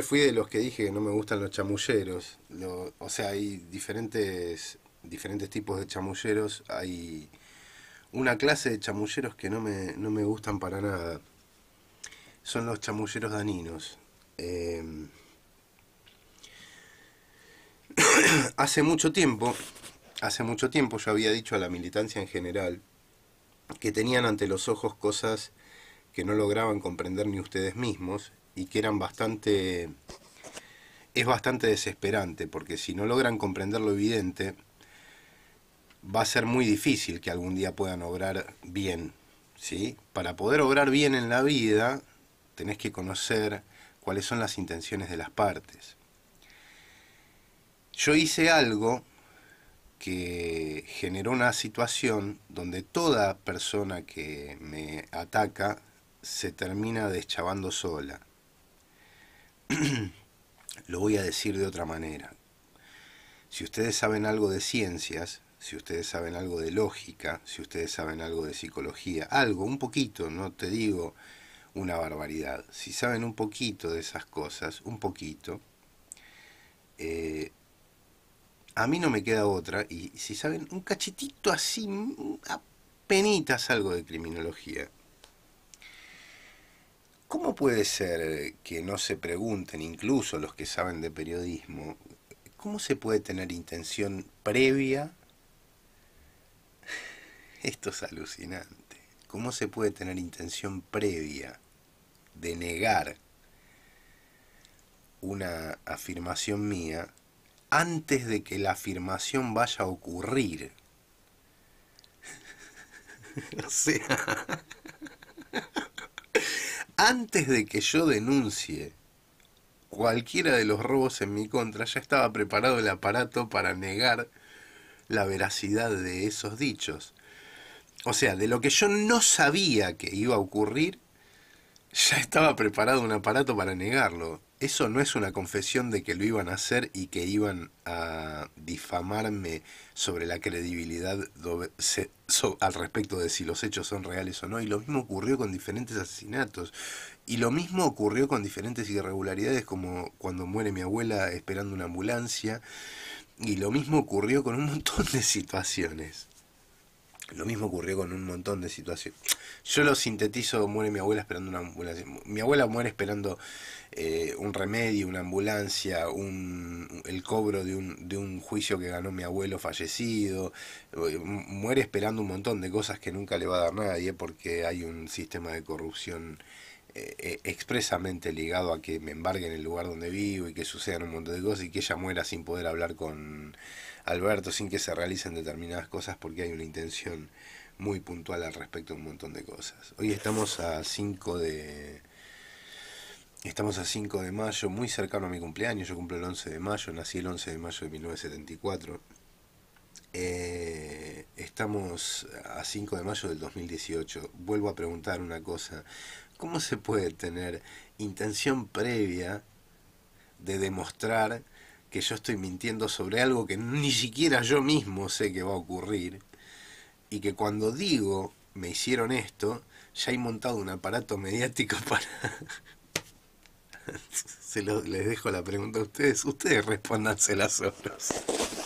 fui de los que dije que no me gustan los chamulleros. o sea, hay diferentes, diferentes tipos de chamulleros. Hay una clase de chamulleros que no me, gustan para nada. Son los chamulleros daninos. Em, hace mucho tiempo, hace mucho tiempo yo había dicho a la militancia en general que tenían ante los ojos cosas que no lograban comprender ni ustedes mismos y que eran bastante... es bastante desesperante, porque si no logran comprender lo evidente, va a ser muy difícil que algún día puedan obrar bien. ¿sí? Para poder obrar bien en la vida, tenés que conocer cuáles son las intenciones de las partes. Yo hice algo que generó una situación donde toda persona que me ataca se termina deschavando sola. Lo voy a decir de otra manera. Si ustedes saben algo de ciencias, si ustedes saben algo de lógica, si ustedes saben algo de psicología, algo, un poquito, no te digo una barbaridad, si saben un poquito de esas cosas, un poquito, eh, a mí no me queda otra, y si saben un cachetito así, apenas algo de criminología, puede ser eh, que no se pregunten, incluso los que saben de periodismo, cómo se puede tener intención previa? Esto es alucinante. ¿Cómo se puede tener intención previa de negar una afirmación mía antes de que la afirmación vaya a ocurrir? o sea, antes de que yo denuncie cualquiera de los robos en mi contra, ya estaba preparado el aparato para negar la veracidad de esos dichos. O sea, de lo que yo no sabía que iba a ocurrir, ya estaba preparado un aparato para negarlo eso no es una confesión de que lo iban a hacer y que iban a difamarme sobre la credibilidad al respecto de si los hechos son reales o no. Y lo mismo ocurrió con diferentes asesinatos. Y lo mismo ocurrió con diferentes irregularidades como cuando muere mi abuela esperando una ambulancia. Y lo mismo ocurrió con un montón de situaciones. Lo mismo ocurrió con un montón de situaciones. Yo lo sintetizo, muere mi abuela esperando una ambulancia. Mi abuela muere esperando eh, un remedio, una ambulancia, un, el cobro de un, de un juicio que ganó mi abuelo fallecido. Eh, muere esperando un montón de cosas que nunca le va a dar nadie porque hay un sistema de corrupción eh, expresamente ligado a que me embarguen en el lugar donde vivo y que sucedan un montón de cosas y que ella muera sin poder hablar con Alberto, sin que se realicen determinadas cosas porque hay una intención muy puntual al respecto de un montón de cosas. Hoy estamos a 5 de... Estamos a 5 de mayo, muy cercano a mi cumpleaños, yo cumplo el 11 de mayo, nací el 11 de mayo de 1974. Eh, estamos a 5 de mayo del 2018. Vuelvo a preguntar una cosa. ¿Cómo se puede tener intención previa de demostrar que yo estoy mintiendo sobre algo que ni siquiera yo mismo sé que va a ocurrir, y que cuando digo me hicieron esto, ya he montado un aparato mediático para... Se les dejo la pregunta a ustedes, ustedes respondanse las solos.